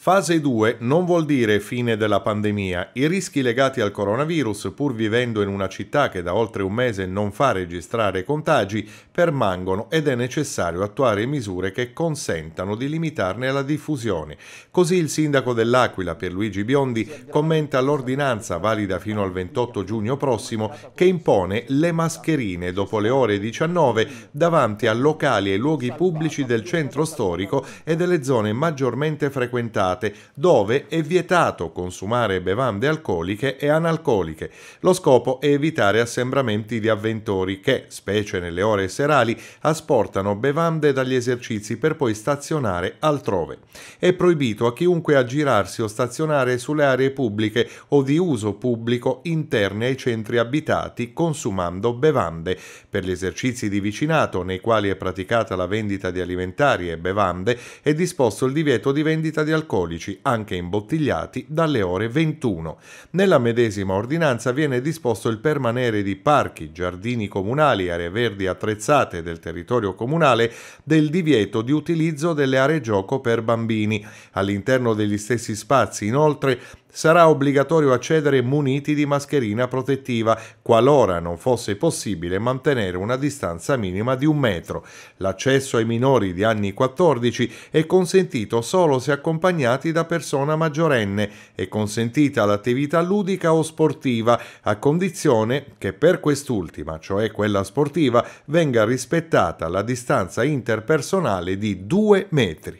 Fase 2 non vuol dire fine della pandemia. I rischi legati al coronavirus, pur vivendo in una città che da oltre un mese non fa registrare contagi, permangono ed è necessario attuare misure che consentano di limitarne la diffusione. Così il sindaco dell'Aquila, Pierluigi Biondi, commenta l'ordinanza valida fino al 28 giugno prossimo che impone le mascherine dopo le ore 19 davanti a locali e luoghi pubblici del centro storico e delle zone maggiormente frequentate vietate, dove è vietato consumare bevande alcoliche e analcoliche. Lo scopo è evitare assembramenti di avventori che, specie nelle ore serali, asportano bevande dagli esercizi per poi stazionare altrove. È proibito a chiunque aggirarsi o stazionare sulle aree pubbliche o di uso pubblico interne ai centri abitati consumando bevande. Per gli esercizi di vicinato nei quali è praticata la vendita di alimentari e bevande è disposto il divieto di vendita di alcol alcolici, anche imbottigliati, dalle ore 21. Nella medesima ordinanza viene disposto il permanere di parchi, giardini comunali, aree verdi attrezzate del territorio comunale del divieto di utilizzo delle aree gioco per bambini. All'interno degli stessi spazi, inoltre, sarà obbligatorio accedere muniti di mascherina protettiva qualora non fosse possibile mantenere una distanza minima di un metro. L'accesso ai minori di anni 14 è consentito solo se accompagnati da persona maggiorenne, e consentita l'attività ludica o sportiva a condizione che per quest'ultima, cioè quella sportiva, venga rispettata la distanza interpersonale di 2 metri.